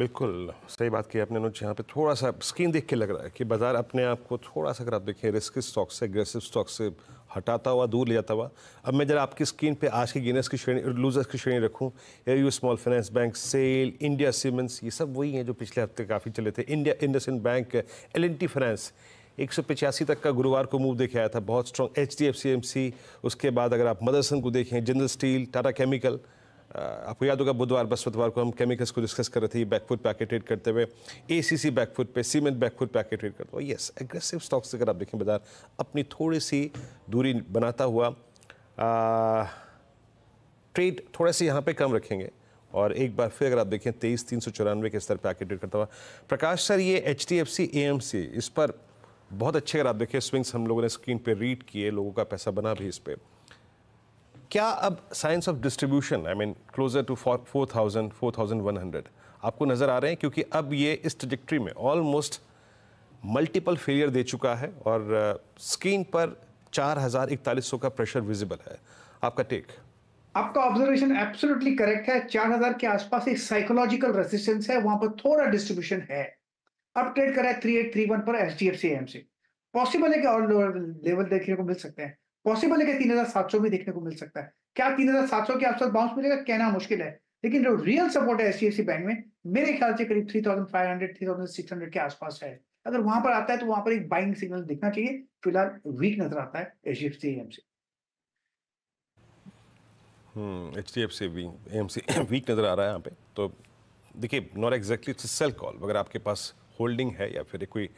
बिल्कुल सही बात की आपने नोच यहाँ पे थोड़ा सा स्क्रीन देख के लग रहा है कि बाजार अपने आप को थोड़ा सा अगर आप देखें रिस्क स्टॉक से एग्रेसिव स्टॉक से हटाता हुआ दूर ले जाता हुआ अब मैं जरा आपकी स्क्रीन पे आज की गेनर्स की श्रेणी लूजर्स की श्रेणी रखूँ U small finance bank sell India cements ये सब वही हैं जो पिछले हफ्ते काफ़ी चले थे India IndusInd bank L N T finance एक सौ पचासी तक का गुरुवार को मूव देखे आया था बहुत strong H D F C M C उसके बाद अगर आप मदरसन को देखें जनरल स्टील टाटा केमिकल आपको याद होगा बुधवार बृहस्पतिवार को हम केमिकल्स को डिस्कस कर रहे थे बैकफुट पैकेटेड करते हुए ए सी सी बैकफुट पे सीमेंट बैकफुट पैकेटेड करते हुए यस एग्रेसिव स्टॉक्स अगर आप देखें बाजार अपनी थोड़ी सी दूरी बनाता हुआ ट्रेड थोड़ा सा यहाँ पे कम रखेंगे और एक बार फिर अगर आप देखें तेईस तीन सौ चौरानवे के स्तर पैकेटेड करता हुआ प्रकाश सर ये H D F C A M C इस पर बहुत अच्छे अगर आप देखें स्विंग्स हम लोगों ने स्क्रीन पर रीड किए लोगों का पैसा बना भी इस पर क्या अब signs of distribution I mean closer to four thousand four thousand one hundred आपको नज़र आ रहे हैं क्योंकि अब ये इस ट्रिजेक्ट्री में ऑलमोस्ट मल्टीपल फेलियर दे चुका है और स्क्रीन uh, पर चार हज़ार इकतालीस सौ का प्रेशर विजिबल है आपका टेक आपका ऑब्जर्वेशन एब्सोल्युटली करेक्ट है चार हजार के आसपास एक साइकोलॉजिकल रेजिस्टेंस है वहां पर थोड़ा डिस्ट्रीब्यूशन है अब ट्रेड करा है थ्री एट थ्री वन पर H D F C M C possible है कि और लेवल देखने को मिल सकते हैं पॉसिबल है कि तीन हजार सात सौ में देखने को मिल सकता है क्या तीन हजार सात सौ के आसपास बाउंस मिलेगा कहना मुश्किल है लेकिन जो रियल सपोर्ट है एच बैंक में मेरे ख्याल से करीब three thousand five hundred three thousand six hundred के आसपास है अगर वहां पर आता है तो वहां पर एक बाइंग सिग्नल दिखना चाहिए फिलहाल वीक नजर आता है H D F C M C H D F C M C weak नज़र आ रहा है यहाँ पे तो देखिए not exactly it's sell call अगर आपके पास होल्डिंग है या फिर कोई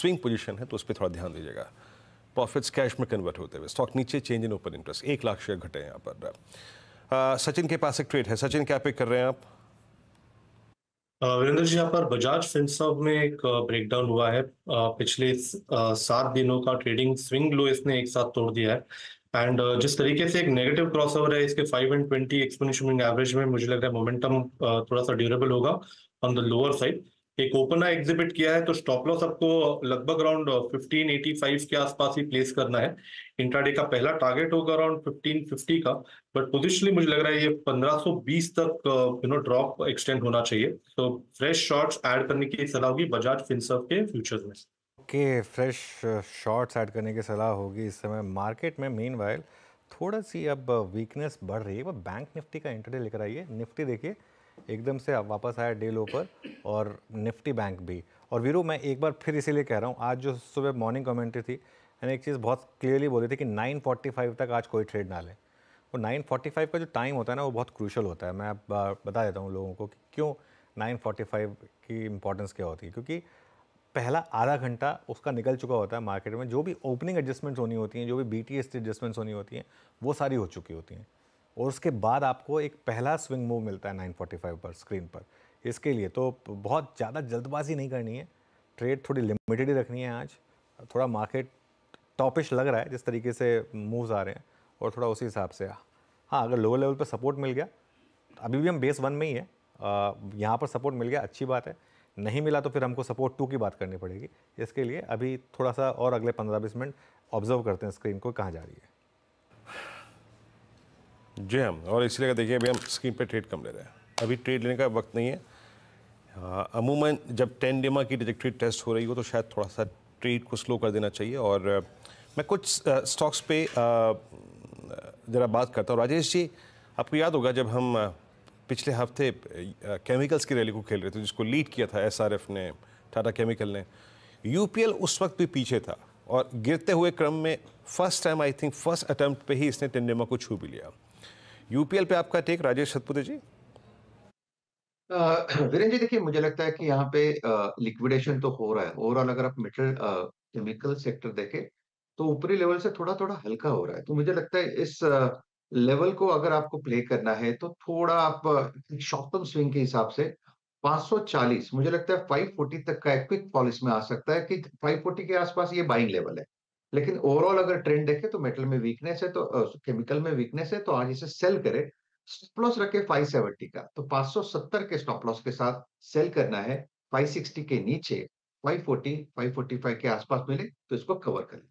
स्विंग पोजीशन है तो उस पर थोड़ा ध्यान दीजिएगा प्रॉफिट्स कैश में कन्वर्ट होते हुए स्टॉक नीचे चेंज इन ओपन इंटरेस्ट एक लाख शेयर घटे यहाँ पर सचिन के पास एक ट्रेड है सचिन क्या पिक कर रहे हैं आप वीरेंद्र जी यहाँ पर बजाज फिनसर्व में एक ब्रेकडाउन हुआ है पिछले सात दिनों का ट्रेडिंग स्विंग लो इसने एक साथ तोड़ दिया है एंड जिस तरीके से एक नेगेटिव क्रॉसओवर है इसके five and twenty exponential average में मुझे लग रहा है मोमेंटम थोड़ा सा ड्यूरेबल होगा ऑन द लोअर साइड एक ओपना एग्जिबिट किया है तो स्टॉप लॉस आपको लगभग अराउंड 1585 के आसपास ही प्लेस करना है इंट्राडे का पहला टारगेट होगा अराउंड 1550 का बट पोजिशनली मुझे लग रहा है ये 1520 तक यू नो ड्रॉप एक्सटेंड होना चाहिए तो फ्रेश शॉर्ट्स ऐड करने की सलाह होगी बजाज फिनसर्व के फ्यूचर्स में ओके फ्रेश शॉर्ट्स ऐड करने की सलाह होगी इस समय मार्केट में मीन थोड़ा सी अब वीकनेस बढ़ रही है वो बैंक निफ्टी का इंटरडे लेकर आइए निफ्टी देखिए एकदम से वापस आया डे लो पर और निफ्टी बैंक भी और वीरू मैं एक बार फिर इसीलिए कह रहा हूँ आज जो सुबह मॉर्निंग कमेंट्री थी मैंने एक चीज़ बहुत क्लियरली बोली थी कि 9:45 तक आज कोई ट्रेड ना ले और 9:45 का जो टाइम होता है ना वो बहुत क्रूशल होता है मैं बता देता हूँ लोगों को कि क्यों 9:45 की इंपॉर्टेंस क्या होती है क्योंकि पहला आधा घंटा उसका निकल चुका होता है मार्केट में जो भी ओपनिंग एडजस्टमेंट्स होनी होती हैं जो भी बी टी एडजस्टमेंट्स होनी होती हैं वो सारी हो चुकी होती हैं और उसके बाद आपको एक पहला स्विंग मूव मिलता है 945 पर स्क्रीन पर इसके लिए तो बहुत ज़्यादा जल्दबाजी नहीं करनी है ट्रेड थोड़ी लिमिटेड ही रखनी है आज थोड़ा मार्केट टॉपिश लग रहा है जिस तरीके से मूव्स आ रहे हैं और थोड़ा उसी हिसाब से हाँ अगर लोअर लेवल पर सपोर्ट मिल गया अभी भी हम बेस वन में ही है यहाँ पर सपोर्ट मिल गया अच्छी बात है नहीं मिला तो फिर हमको सपोर्ट टू की बात करनी पड़ेगी इसके लिए अभी थोड़ा सा और अगले पंद्रह बीस मिनट ऑब्जर्व करते हैं स्क्रीन को कहाँ जा रही है जी हम और इसलिए देखिए अभी हम स्क्रीन पे ट्रेड कम ले रहे हैं अभी ट्रेड लेने का वक्त नहीं है हाँ, अमूमन जब टेन डेमा की डिजेक्ट्री टेस्ट हो रही हो तो शायद थोड़ा सा ट्रेड को स्लो कर देना चाहिए और मैं कुछ स्टॉक्स पे ज़रा बात करता हूँ राजेश जी आपको याद होगा जब हम पिछले हफ्ते केमिकल्स की रैली को खेल रहे थे जिसको लीड किया था एस ने टाटा केमिकल ने यू उस वक्त भी पीछे था और गिरते हुए क्रम में first time I think first attempt पे ही इसने टेंडेमा को छू भी लिया यूपीएल पे आपका टेक राजेश सतपुते जी वीरेंद्र जी देखिए मुझे लगता है कि यहाँ पे लिक्विडेशन तो हो रहा है ओवरऑल अगर आप मेटल केमिकल सेक्टर देखें तो ऊपरी लेवल से थोड़ा थोड़ा हल्का हो रहा है तो मुझे लगता है इस लेवल को अगर आपको प्ले करना है तो थोड़ा आप शॉर्ट टर्म स्विंग के हिसाब से 540 मुझे लगता है 540 तक का एक क्विक पॉलिस में आ सकता है कि 540 के आसपास ये बाइंग लेवल है लेकिन ओवरऑल अगर ट्रेंड देखे तो मेटल में वीकनेस है तो केमिकल में वीकनेस है तो आज इसे सेल करे स्टॉप लॉस रखे फाइव सेवेंटी का तो पांच सौ सत्तर के स्टॉप लॉस के साथ सेल करना है फाइव सिक्सटी के नीचे five five forty forty five के आसपास मिले तो इसको कवर कर ले